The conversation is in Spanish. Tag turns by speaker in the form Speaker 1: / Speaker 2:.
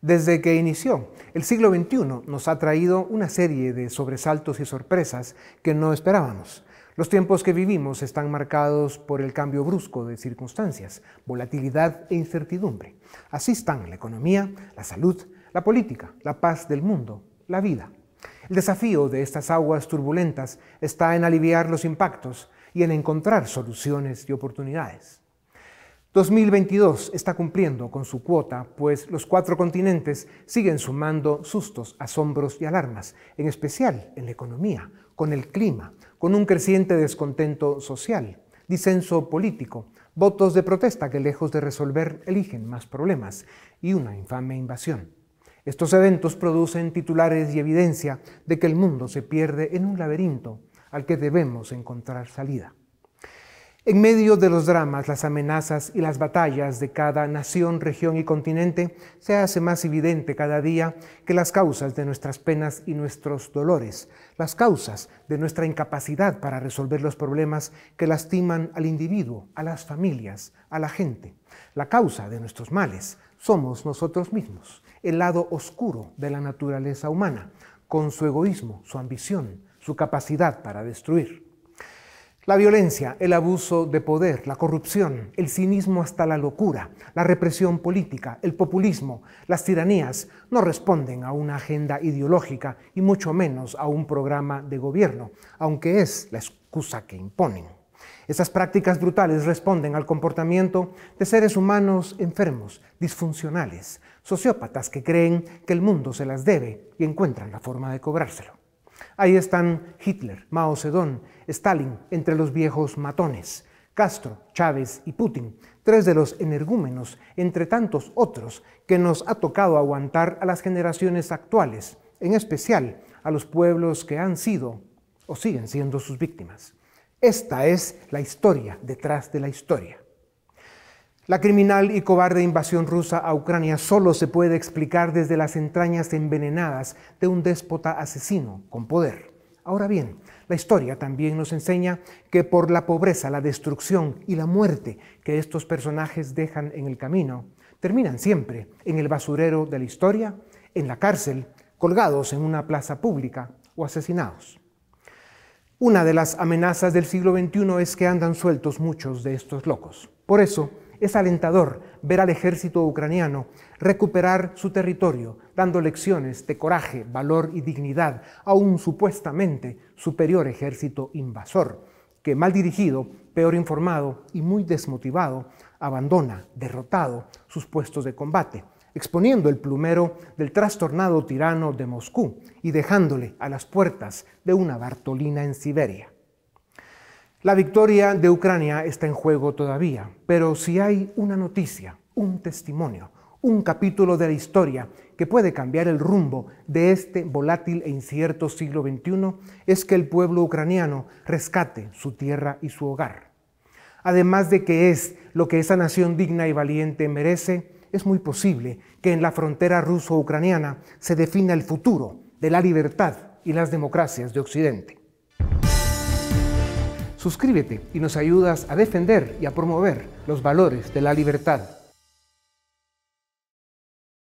Speaker 1: Desde que inició, el siglo XXI nos ha traído una serie de sobresaltos y sorpresas que no esperábamos. Los tiempos que vivimos están marcados por el cambio brusco de circunstancias, volatilidad e incertidumbre. Así están la economía, la salud, la política, la paz del mundo, la vida. El desafío de estas aguas turbulentas está en aliviar los impactos y en encontrar soluciones y oportunidades. 2022 está cumpliendo con su cuota, pues los cuatro continentes siguen sumando sustos, asombros y alarmas, en especial en la economía, con el clima, con un creciente descontento social, disenso político, votos de protesta que lejos de resolver eligen más problemas y una infame invasión. Estos eventos producen titulares y evidencia de que el mundo se pierde en un laberinto al que debemos encontrar salida. En medio de los dramas, las amenazas y las batallas de cada nación, región y continente, se hace más evidente cada día que las causas de nuestras penas y nuestros dolores, las causas de nuestra incapacidad para resolver los problemas que lastiman al individuo, a las familias, a la gente, la causa de nuestros males, somos nosotros mismos, el lado oscuro de la naturaleza humana, con su egoísmo, su ambición, su capacidad para destruir. La violencia, el abuso de poder, la corrupción, el cinismo hasta la locura, la represión política, el populismo, las tiranías no responden a una agenda ideológica y mucho menos a un programa de gobierno, aunque es la excusa que imponen. Esas prácticas brutales responden al comportamiento de seres humanos enfermos, disfuncionales, sociópatas que creen que el mundo se las debe y encuentran la forma de cobrárselo. Ahí están Hitler, Mao Zedong, Stalin, entre los viejos matones, Castro, Chávez y Putin, tres de los energúmenos, entre tantos otros, que nos ha tocado aguantar a las generaciones actuales, en especial a los pueblos que han sido o siguen siendo sus víctimas. Esta es la historia detrás de la historia. La criminal y cobarde invasión rusa a Ucrania solo se puede explicar desde las entrañas envenenadas de un déspota asesino con poder. Ahora bien, la historia también nos enseña que por la pobreza, la destrucción y la muerte que estos personajes dejan en el camino, terminan siempre en el basurero de la historia, en la cárcel, colgados en una plaza pública o asesinados. Una de las amenazas del siglo XXI es que andan sueltos muchos de estos locos. Por eso, es alentador ver al ejército ucraniano recuperar su territorio, dando lecciones de coraje, valor y dignidad a un supuestamente superior ejército invasor, que mal dirigido, peor informado y muy desmotivado, abandona, derrotado, sus puestos de combate, exponiendo el plumero del trastornado tirano de Moscú y dejándole a las puertas de una Bartolina en Siberia. La victoria de Ucrania está en juego todavía, pero si hay una noticia, un testimonio, un capítulo de la historia que puede cambiar el rumbo de este volátil e incierto siglo XXI, es que el pueblo ucraniano rescate su tierra y su hogar. Además de que es lo que esa nación digna y valiente merece, es muy posible que en la frontera ruso-ucraniana se defina el futuro de la libertad y las democracias de Occidente. Suscríbete y nos ayudas a defender y a promover los valores de la libertad.